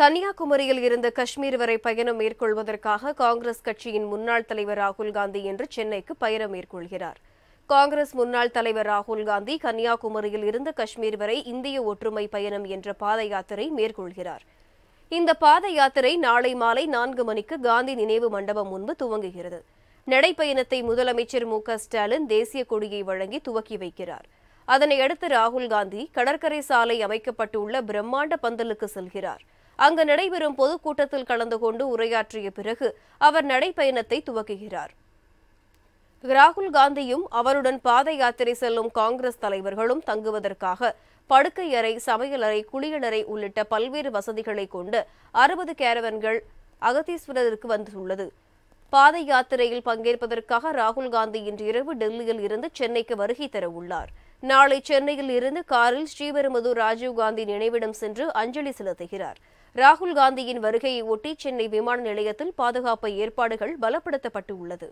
கன்னியாகுமரியில் இருந்து காஷ்மீர் வரை பயணம் மேற்கொள்வதற்காக காங்கிரஸ் கட்சியின் முன்னாள் தலைவர் ராகுல் காந்தி இன்று சென்னைக்கு பயணம் மேற்கொள்கிறார் காங்கிரஸ் முன்னாள் தலைவர் ராகுல் காந்தி கன்னியாகுமரியில் இருந்து காஷ்மீர் வரை இந்திய ஒற்றுமை பயணம் என்ற பாத யாத்திரை மேற்கொள்கிறார் இந்த பாத யாத்திரை நாளை மாலை நான்கு மணிக்கு காந்தி நினைவு மண்டபம் முன்பு துவங்குகிறது நடைப்பயணத்தை முதலமைச்சர் மு ஸ்டாலின் தேசிய கொடியை வழங்கி துவக்கி வைக்கிறார் அதனையடுத்து ராகுல் காந்தி கடற்கரை சாலை அமைக்கப்பட்டுள்ள பிரம்மாண்ட பந்தலுக்கு செல்கிறார் அங்கு நடைபெறும் பொதுக்கூட்டத்தில் கலந்து கொண்டு உரையாற்றிய பிறகு அவர் நடைப்பயணத்தை துவக்குகிறார் ராகுல் காந்தியும் அவருடன் பாத யாத்திரை செல்லும் காங்கிரஸ் தலைவர்களும் தங்குவதற்காக படுக்கை அறை சமையலறை குளியலறை உள்ளிட்ட பல்வேறு வசதிகளை கொண்டு அறுபது கேரவன்கள் அகத்தீஸ்வரருக்கு வந்துள்ளது பாத யாத்திரையில் பங்கேற்பதற்காக ராகுல் காந்தி இன்று இரவு டெல்லியில் இருந்து சென்னைக்கு வருகை தர உள்ளார் நாளை சென்னையில் இருந்து காரில் ஸ்ரீபெருமதூர் ராஜீவ்காந்தி நினைவிடம் சென்று அஞ்சலி செலுத்துகிறார் ராகுல் காந்தியின் வருகையை ஒட்டி சென்னை விமான நிலையத்தில் பாதுகாப்பு ஏற்பாடுகள் பலப்படுத்தப்பட்டு உள்ளது